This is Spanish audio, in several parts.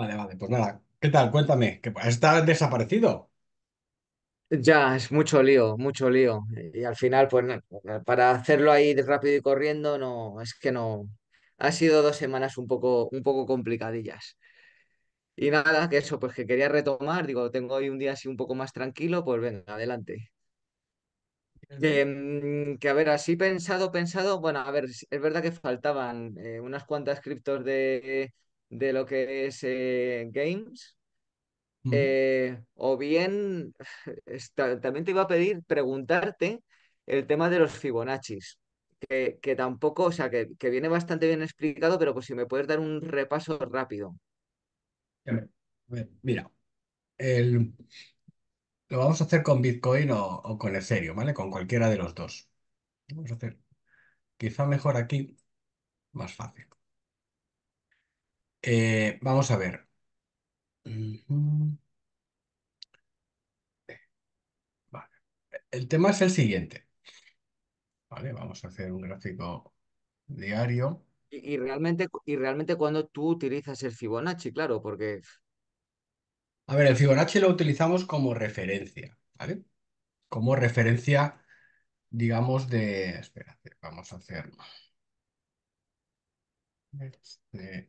Vale, vale, pues nada. ¿Qué tal? Cuéntame, que está desaparecido. Ya, es mucho lío, mucho lío. Y al final, pues para hacerlo ahí rápido y corriendo, no, es que no. Ha sido dos semanas un poco, un poco complicadillas. Y nada, que eso, pues que quería retomar, digo, tengo hoy un día así un poco más tranquilo, pues venga, adelante. Em, que, a ver, así pensado, pensado, bueno, a ver, es verdad que faltaban eh, unas cuantas criptos de, de lo que es eh, Games. Eh, o bien, también te iba a pedir preguntarte el tema de los Fibonacci que, tampoco, o sea, que, viene bastante bien explicado, pero pues si me puedes dar un repaso rápido. Mira, lo vamos a hacer con Bitcoin o, o, con Ethereum, ¿vale? Con cualquiera de los dos. Vamos a hacer quizá mejor aquí, más fácil. Eh, vamos a ver. El tema es el siguiente. Vale, vamos a hacer un gráfico diario. Y, realmente, y realmente cuando tú utilizas el Fibonacci, claro, porque A ver, el Fibonacci lo utilizamos como referencia, ¿vale? Como referencia, digamos, de... Espera, vamos a hacer... Este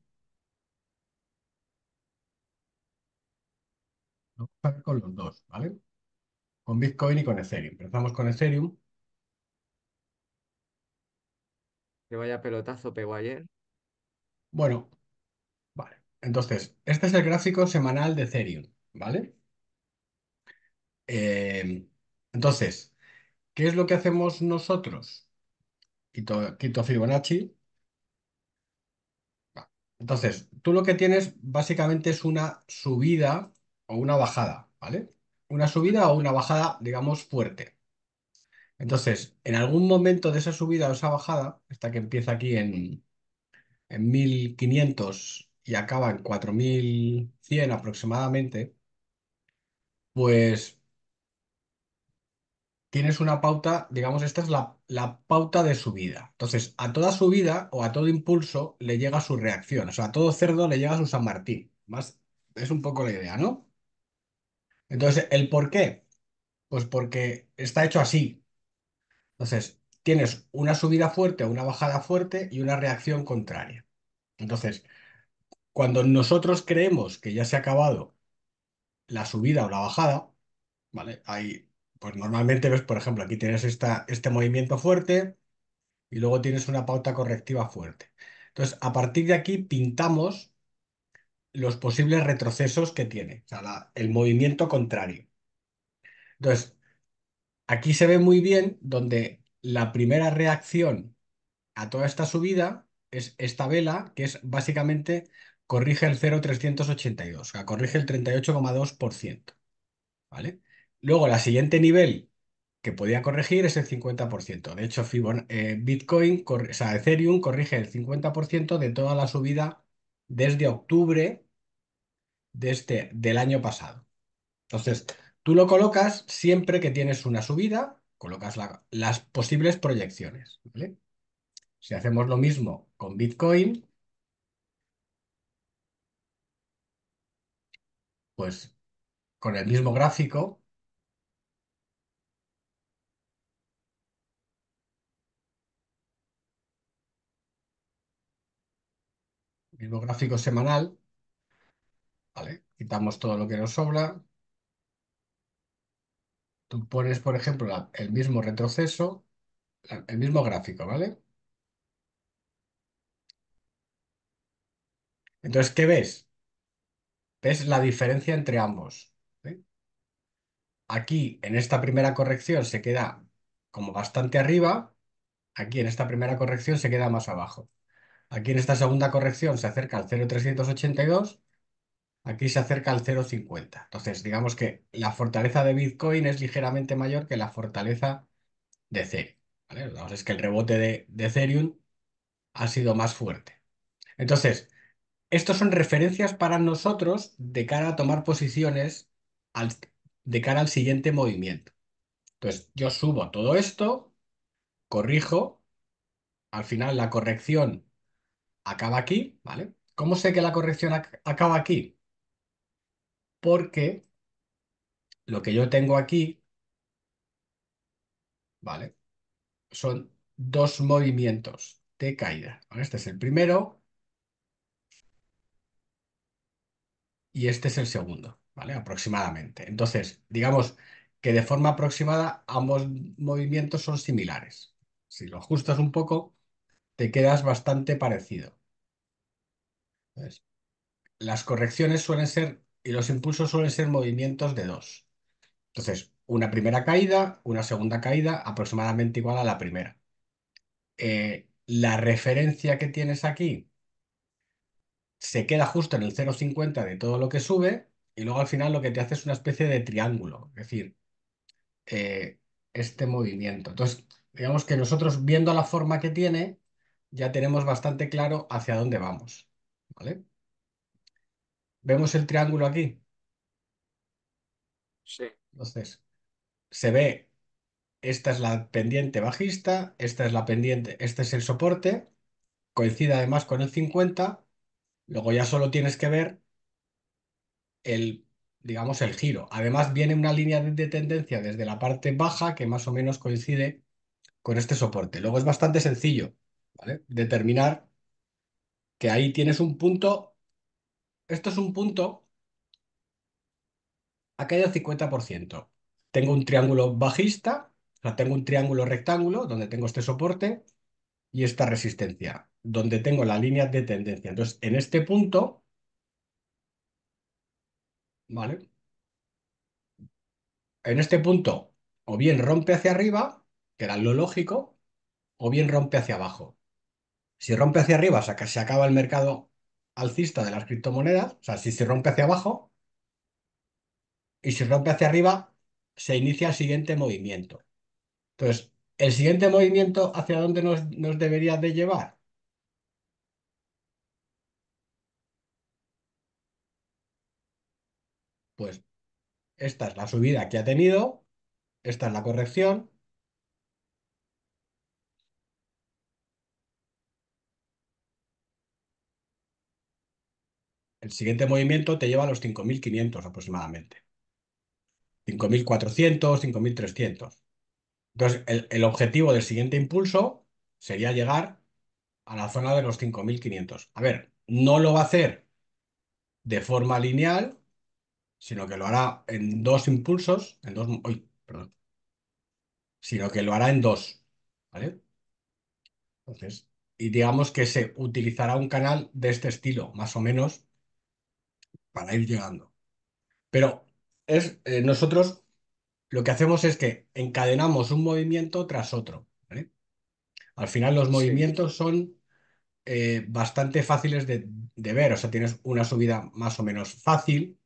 con los dos, ¿vale? Con Bitcoin y con Ethereum. Empezamos con Ethereum. Que vaya pelotazo pego ayer. Bueno, vale. Entonces, este es el gráfico semanal de Ethereum, ¿vale? Eh, entonces, ¿qué es lo que hacemos nosotros? Quito, quito Fibonacci. Entonces, tú lo que tienes básicamente es una subida o una bajada, ¿vale? Una subida o una bajada, digamos, fuerte. Entonces, en algún momento de esa subida o esa bajada, esta que empieza aquí en, 1500 y acaba en 4100 aproximadamente, pues tienes una pauta, digamos, esta es la, la, pauta de subida. Entonces, a toda subida o a todo impulso le llega su reacción, o sea, a todo cerdo le llega su San Martín. Más, es un poco la idea, ¿no? Entonces, ¿el por qué? Pues porque está hecho así. Entonces, tienes una subida fuerte, una bajada fuerte y una reacción contraria. Entonces, cuando nosotros creemos que ya se ha acabado la subida o la bajada, ¿vale? Ahí, pues normalmente ves, por ejemplo, aquí tienes esta, este movimiento fuerte y luego tienes una pauta correctiva fuerte. Entonces, a partir de aquí pintamos los posibles retrocesos que tiene, o sea, el movimiento contrario. Entonces, aquí se ve muy bien donde la primera reacción a toda esta subida es esta vela, que es básicamente corrige el 0,382, o sea, corrige el 38,2%. ¿Vale? Luego, la siguiente nivel que podía corregir es el 50%. De hecho, eh, Bitcoin, o sea, Ethereum corrige el 50% de toda la subida desde octubre este, del año pasado. Entonces, tú lo colocas siempre que tienes una subida, colocas las posibles proyecciones. Si hacemos lo mismo con Bitcoin, pues con el mismo gráfico, mismo gráfico semanal. Vale, quitamos todo lo que nos sobra. Tú pones, por ejemplo, el mismo retroceso, el mismo gráfico, ¿vale? Entonces, ¿qué ves? Ves la diferencia entre ambos. Aquí, en esta primera corrección, se queda como bastante arriba. Aquí, en esta primera corrección, se queda más abajo. Aquí en esta segunda corrección se acerca al 0,382, aquí se acerca al 0,50. Entonces, digamos que la fortaleza de Bitcoin es ligeramente mayor que la fortaleza de Ethereum. es que el rebote de, de Ethereum ha sido más fuerte. Entonces, estos son referencias para nosotros de cara a tomar posiciones de cara al siguiente movimiento. Entonces, yo subo todo esto, corrijo, al final la corrección acaba aquí, ¿vale? ¿Cómo sé que la corrección acaba aquí? Porque lo que yo tengo aquí, ¿vale? Son dos movimientos de caída. Este es el primero y este es el segundo, ¿vale? Aproximadamente. Entonces, digamos que de forma aproximada ambos movimientos son similares. Si lo ajustas un poco, te quedas bastante parecido. Las correcciones suelen ser, y los impulsos suelen ser movimientos de dos. Entonces, una primera caída, una segunda caída, aproximadamente igual a la primera. Eh, la referencia que tienes aquí se queda justo en el 0,50 de todo lo que sube y luego al final lo que te hace es una especie de triángulo, es decir, eh, este movimiento. Entonces, digamos que nosotros viendo la forma que tiene, ya tenemos bastante claro hacia dónde vamos. ¿vale? ¿Vemos el triángulo aquí? Sí. Entonces, se ve, esta es la pendiente bajista, esta es la pendiente, este es el soporte, coincide además con el 50, luego ya solo tienes que ver el, digamos, el giro. Además viene una línea de, de tendencia desde la parte baja que más o menos coincide con este soporte. Luego es bastante sencillo. Determinar que ahí tienes un punto, esto es un punto, ha caído 50%. Tengo un triángulo bajista, o sea, tengo un triángulo rectángulo donde tengo este soporte y esta resistencia, donde tengo la línea de tendencia. Entonces, en este punto, ¿vale? En este punto, o bien rompe hacia arriba, que era lo lógico, o bien rompe hacia abajo. Si rompe hacia arriba, se acaba el mercado alcista de las criptomonedas, o sea, si se rompe hacia abajo, y si rompe hacia arriba, se inicia el siguiente movimiento. Entonces, el siguiente movimiento, ¿hacia dónde nos, nos debería de llevar? Pues esta es la subida que ha tenido, esta es la corrección, el siguiente movimiento te lleva a los 5.500 aproximadamente. 5.400, 5.300. Entonces, el, objetivo del siguiente impulso sería llegar a la zona de los 5.500. A ver, no lo va a hacer de forma lineal, sino que lo hará en dos impulsos, en dos... Uy, perdón. Sino que lo hará en dos, ¿vale? Entonces, y digamos que se utilizará un canal de este estilo, más o menos, para ir llegando. Pero es, eh, nosotros lo que hacemos es que encadenamos un movimiento tras otro. Al final los movimientos son eh, bastante fáciles de, de, ver. O sea, tienes una subida más o menos fácil,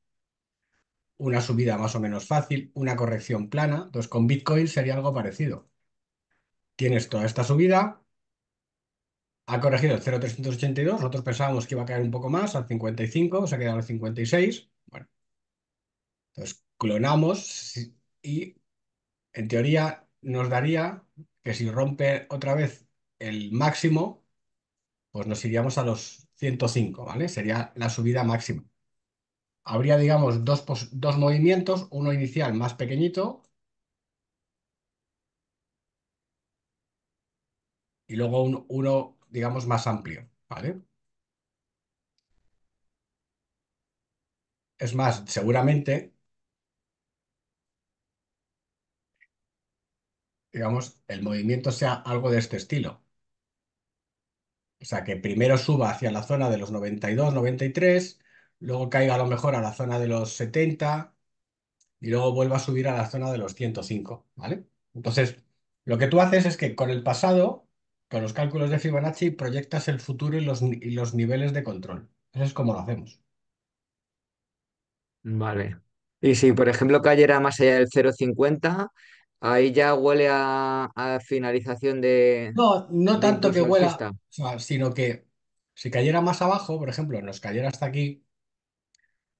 una subida más o menos fácil, una corrección plana. Entonces, con Bitcoin sería algo parecido. Tienes toda esta subida, ha corregido el 0,382, nosotros pensábamos que iba a caer un poco más, al 55, se ha quedado al 56. Bueno, entonces clonamos y en teoría nos daría que si rompe otra vez el máximo, pues nos iríamos a los 105, ¿vale? Sería la subida máxima. Habría, digamos, dos, movimientos, uno inicial más pequeñito y luego un, uno digamos, más amplio, ¿vale? Es más, seguramente, digamos, el movimiento sea algo de este estilo. O sea, que primero suba hacia la zona de los 92, 93, luego caiga a lo mejor a la zona de los 70 y luego vuelva a subir a la zona de los 105, ¿vale? Entonces, lo que tú haces es que con el pasado con los cálculos de Fibonacci proyectas el futuro y los, niveles de control. Eso es como lo hacemos. Vale. Y si, por ejemplo, cayera más allá del 0,50, ahí ya huele a, finalización de... No, no tanto que huela, sino que si cayera más abajo, por ejemplo, nos cayera hasta aquí,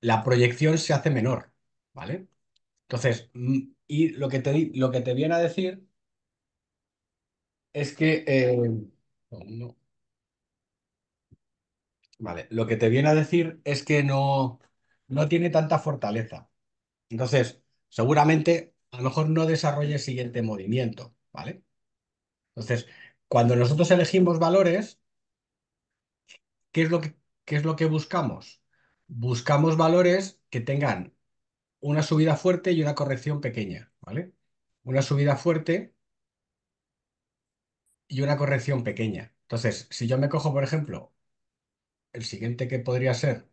la proyección se hace menor, ¿vale? Entonces, mm, y lo que te, lo que te viene a decir es que, em, Vale, lo que te viene a decir es que no, no tiene tanta fortaleza. Entonces, seguramente a lo mejor no desarrolle el siguiente movimiento, ¿vale? Entonces, cuando nosotros elegimos valores, ¿qué es lo que, qué es lo que buscamos? Buscamos valores que tengan una subida fuerte y una corrección pequeña, ¿vale? Una subida fuerte y una corrección pequeña. Entonces, si yo me cojo, por ejemplo, el siguiente que podría ser,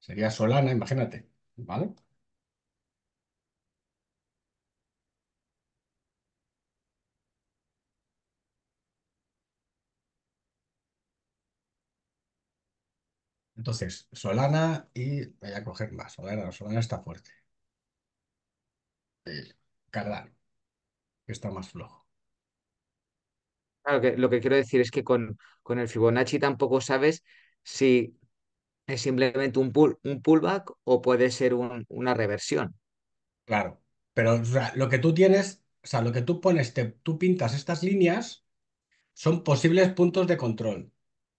sería Solana, imagínate, ¿vale? Entonces, Solana y voy a coger más. Solana, Solana está fuerte. Cardano, que está más flojo. Claro, que, lo que quiero decir es que con, con el Fibonacci tampoco sabes si es simplemente un, un pullback o puede ser una reversión. Claro, pero lo que tú tienes, o sea, lo que tú pones, tú pintas estas líneas, son posibles puntos de control.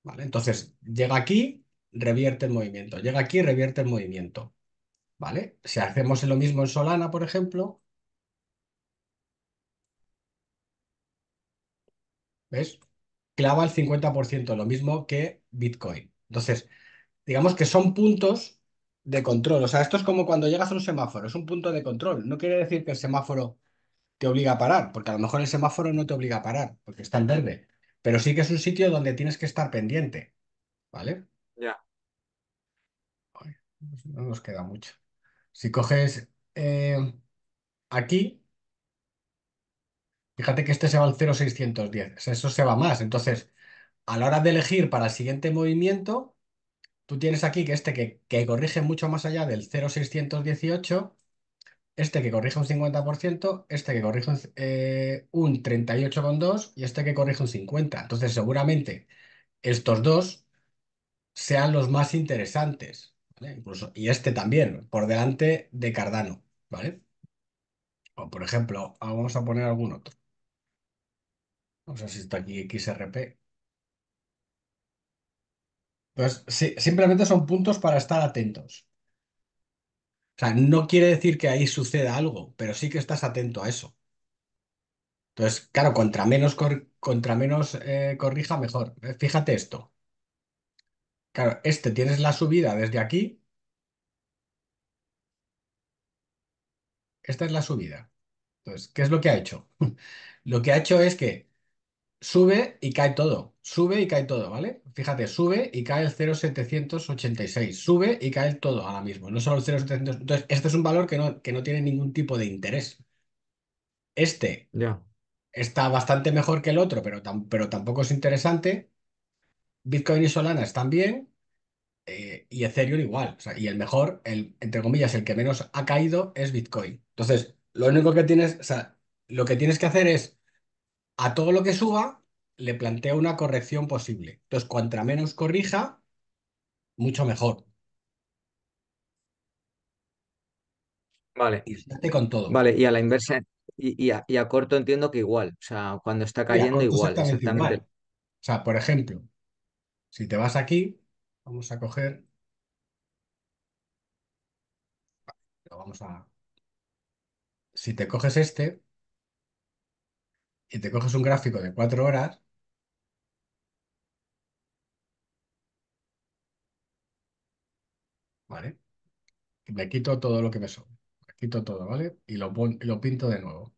¿vale? Entonces, llega aquí, revierte el movimiento, llega aquí, revierte el movimiento. ¿Vale? Si hacemos lo mismo en Solana, por ejemplo, ¿Ves? Clava el 50%, lo mismo que Bitcoin. Entonces, digamos que son puntos de control. O sea, esto es como cuando llegas a un semáforo, es un punto de control. No quiere decir que el semáforo te obliga a parar, porque a lo mejor el semáforo no te obliga a parar, porque está en verde. Pero sí que es un sitio donde tienes que estar pendiente. ¿Vale? Ya. No nos queda mucho. Si coges eh, aquí, Fíjate que este se va al 0,610, eso se va más. Entonces, a la hora de elegir para el siguiente movimiento, tú tienes aquí que este que, corrige mucho más allá del 0,618, este que corrige un 50%, este que corrige un, 38,2 eh, y este que corrige un 50%. Entonces, seguramente estos dos sean los más interesantes, y este también, por delante de Cardano, ¿vale? O, por ejemplo, vamos a poner algún otro. No sé si está aquí XRP. Entonces, simplemente son puntos para estar atentos. O sea, no quiere decir que ahí suceda algo, pero sí que estás atento a eso. Entonces, claro, contra menos, contra menos eh, corrija, mejor. Eh, fíjate esto. Claro, este tienes la subida desde aquí, esta es la subida. Entonces, ¿qué es lo que ha hecho? Lo que ha hecho es que Sube y cae todo, sube y cae todo, ¿vale? Fíjate, sube y cae el 0,786, sube y cae todo ahora mismo, no solo el 0.786, Entonces, este es un valor que no, que no tiene ningún tipo de interés. Este está bastante mejor que el otro, pero, pero tampoco es interesante. Bitcoin y Solana están bien eh, y Ethereum igual. y el mejor, el, entre comillas, el que menos ha caído es Bitcoin. Entonces, lo único que tienes, o sea, lo que tienes que hacer es a todo lo que suba le plantea una corrección posible. Entonces, cuanto menos corrija, mucho mejor. Vale. Y con todo. Vale, y a la inversa, y, a, corto entiendo que igual, o sea, cuando está cayendo igual, O sea, por ejemplo, si te vas aquí, vamos a coger... Vamos a... Si te coges este, y te coges un gráfico de cuatro horas, ¿vale? me quito todo lo que me sobra, me quito todo, ¿vale? Y lo, pinto de nuevo.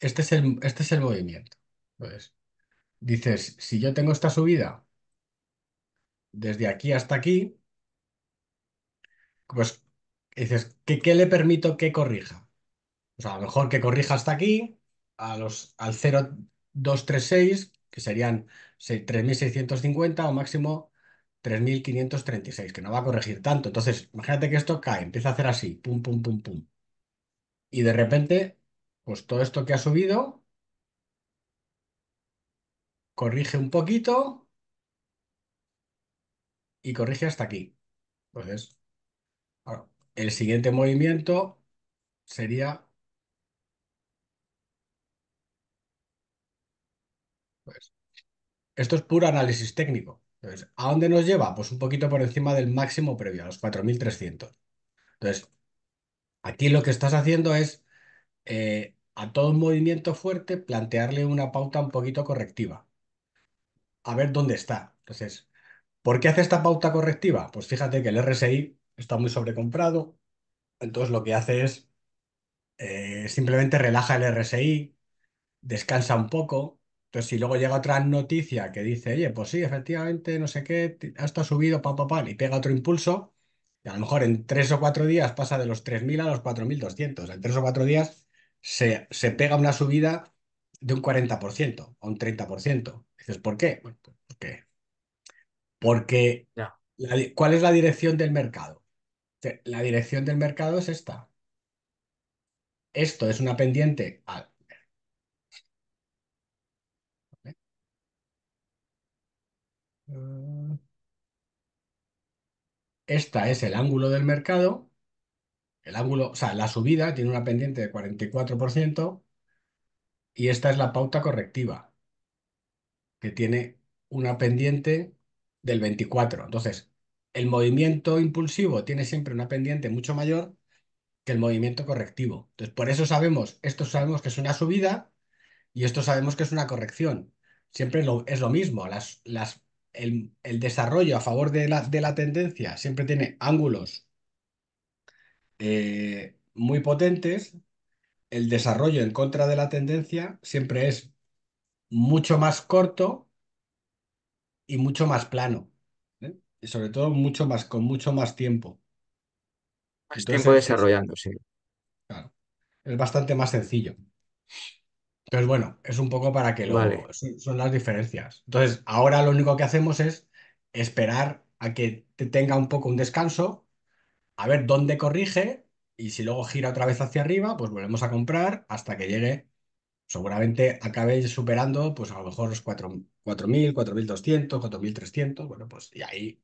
Este es el, este es el movimiento. Entonces, dices, si yo tengo esta subida desde aquí hasta aquí, pues dices, ¿qué, le permito que corrija? O sea, a lo mejor que corrija hasta aquí, a los, al 0,236, que serían 3.650 o máximo 3.536, que no va a corregir tanto. Entonces, imagínate que esto cae, empieza a hacer así, pum, pum, pum, pum. Y de repente, pues todo esto que ha subido, corrige un poquito y corrige hasta aquí. Entonces, pues el siguiente movimiento sería pues, esto es puro análisis técnico. Entonces, ¿a dónde nos lleva? Pues un poquito por encima del máximo previo, a los 4.300. Entonces, aquí lo que estás haciendo es eh, a todo un movimiento fuerte plantearle una pauta un poquito correctiva. A ver dónde está. Entonces, ¿por qué hace esta pauta correctiva? Pues fíjate que el RSI está muy sobrecomprado. Entonces lo que hace es eh, simplemente relaja el RSI, descansa un poco. Entonces, si luego llega otra noticia que dice, oye, pues sí, efectivamente, no sé qué, hasta ha subido, pa, pa, y pega otro impulso, y a lo mejor en tres o cuatro días pasa de los 3.000 a los 4.200. En tres o cuatro días se, pega una subida de un 40% o un 30%. Dices, ¿por qué? Pues, ¿por qué? Porque, ¿cuál es la dirección del mercado? la dirección del mercado es esta. Esto es una pendiente Esta es el ángulo del mercado. El ángulo, o sea, la subida tiene una pendiente de 44% y esta es la pauta correctiva, que tiene una pendiente del 24. Entonces, el movimiento impulsivo tiene siempre una pendiente mucho mayor que el movimiento correctivo. Entonces, por eso sabemos, esto sabemos que es una subida y esto sabemos que es una corrección. Siempre es lo mismo, las, las, el, desarrollo a favor de la, de la tendencia siempre tiene ángulos eh, muy potentes, el desarrollo en contra de la tendencia siempre es mucho más corto y mucho más plano y sobre todo mucho más, con mucho más tiempo. Más tiempo desarrollando, sí. claro, es bastante más sencillo. Entonces, bueno, es un poco para que lo... Son, son las diferencias. Entonces, ahora lo único que hacemos es esperar a que te tenga un poco un descanso, a ver dónde corrige y si luego gira otra vez hacia arriba, pues volvemos a comprar hasta que llegue seguramente acabéis superando, pues a lo mejor los 4.000, 4.200, 4.300, bueno, pues y ahí,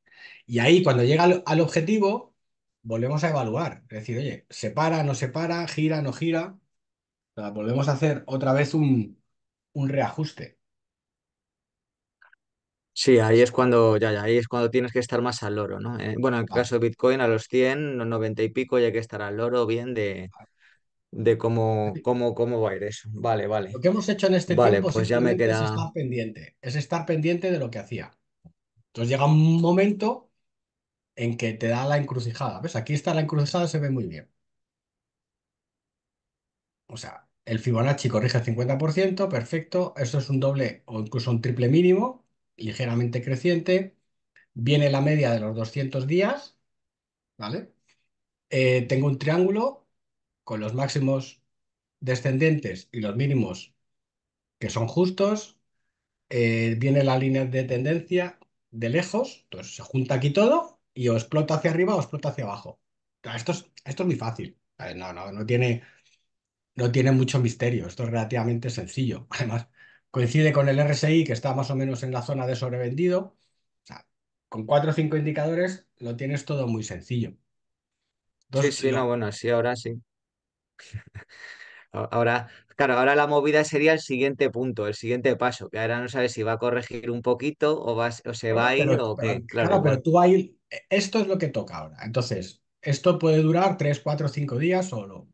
y ahí cuando llega al, objetivo, volvemos a evaluar, es decir, oye, se para, no se para, gira, no gira, volvemos a hacer otra vez un, reajuste. Sí, ahí es cuando ya, ya, ahí es cuando tienes que estar más al loro, ¿no? Eh, bueno, en el caso de Bitcoin a los 100, los 90 y pico ya hay que estar al loro bien de, de cómo, cómo, cómo va a ir eso. Vale, vale. Lo que hemos hecho en este tiempo es pues estar pendiente, es estar pendiente de lo que hacía. Entonces llega un momento en que te da la encrucijada. ¿Ves? Aquí está la encrucijada, se ve muy bien. O sea, el Fibonacci corrige el 50%, perfecto. Esto es un doble o incluso un triple mínimo, ligeramente creciente. Viene la media de los 200 días, ¿vale? Eh, tengo un triángulo con los máximos descendentes y los mínimos que son justos, eh, viene la línea de tendencia de lejos, entonces se junta aquí todo y o explota hacia arriba o explota hacia abajo. Esto es, esto es muy fácil, no, no, tiene, no tiene mucho misterio, esto es relativamente sencillo. Además, coincide con el RSI que está más o menos en la zona de sobrevendido. con cuatro o cinco indicadores lo tienes todo muy sencillo. sí, sí, no, bueno, sí, ahora sí. Ahora, claro, ahora la movida sería el siguiente punto, el siguiente paso, que ahora no sabes si va a corregir un poquito o, o se va a ir o Claro, pero tú ahí, e, esto es lo que toca ahora. Entonces, esto puede durar 3, 4, 5 días o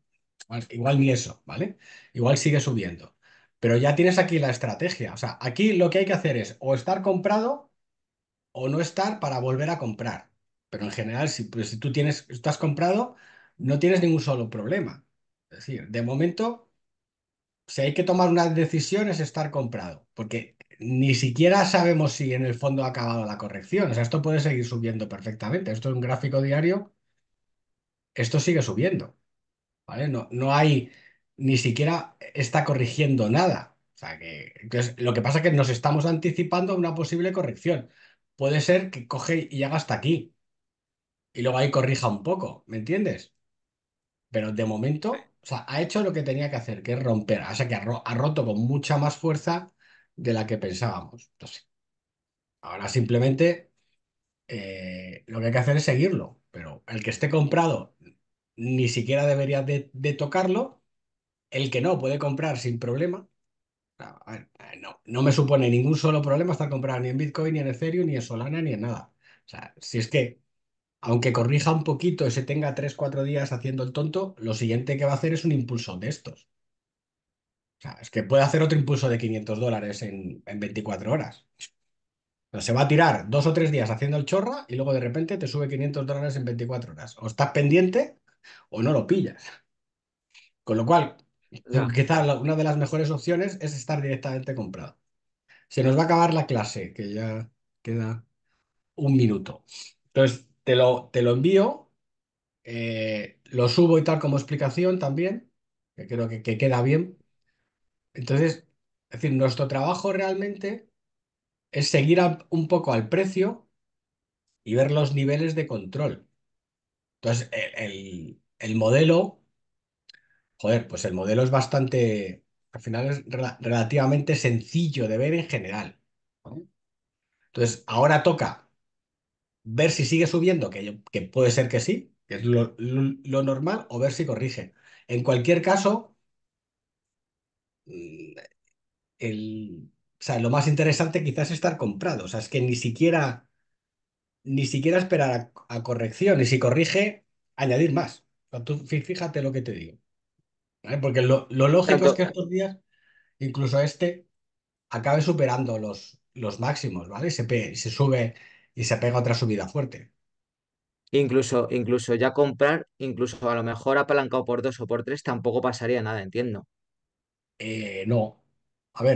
Igual, ni eso, ¿vale? Igual sigue subiendo. Pero ya tienes aquí la estrategia. O sea, aquí lo que hay que hacer es o estar comprado o no estar para volver a comprar. Pero en general, si, pues, si tú tienes, estás comprado, no tienes ningún solo problema decir, de momento, si hay que tomar una decisión es estar comprado, porque ni siquiera sabemos si en el fondo ha acabado la corrección. O sea, esto puede seguir subiendo perfectamente. Esto es un gráfico diario, esto sigue subiendo. ¿vale? No, no hay, ni siquiera está corrigiendo nada. O sea, que lo que pasa es que nos estamos anticipando a una posible corrección. Puede ser que coge y haga hasta aquí. Y luego ahí corrija un poco, ¿me entiendes? Pero de momento, o sea, ha hecho lo que tenía que hacer, que es romper. O sea, que ha, roto con mucha más fuerza de la que pensábamos. Entonces, ahora simplemente eh, lo que hay que hacer es seguirlo. Pero el que esté comprado ni siquiera debería de, tocarlo. El que no puede comprar sin problema. Eh, no, no, me supone ningún solo problema estar comprado ni en Bitcoin, ni en Ethereum, ni en Solana, ni en nada. O sea, si es que aunque corrija un poquito y se tenga tres, cuatro días haciendo el tonto, lo siguiente que va a hacer es un impulso de estos. O sea, es que puede hacer otro impulso de 500 dólares en, 24 horas. se va a tirar dos o tres días haciendo el chorra y luego de repente te sube 500 dólares en 24 horas. O estás pendiente o no lo pillas. Con lo cual, quizás una de las mejores opciones es estar directamente comprado. Se nos va a acabar la clase, que ya queda un minuto. Entonces, te lo, envío, eh, lo subo y tal como explicación también, que creo que, queda bien. Entonces, es decir, nuestro trabajo realmente es seguir un poco al precio y ver los niveles de control. Entonces, el, modelo, joder, pues el modelo es bastante, al final es relativamente sencillo de ver en general. Entonces, ahora toca ver si sigue subiendo, que, puede ser que sí, que es lo, normal, o ver si corrige. En cualquier caso, mm, el, lo más interesante quizás es estar comprado. O sea, es que ni siquiera, ni siquiera esperar a, corrección. Y si corrige, añadir más. fíjate lo que te digo. Porque lo, lógico es que estos días, incluso este, acabe superando los, los máximos, ¿vale? Se, se sube y se pega otra subida fuerte. Incluso, incluso ya comprar, incluso a lo mejor apalancado por dos o por tres, tampoco pasaría nada, entiendo. Eh, no. A ver,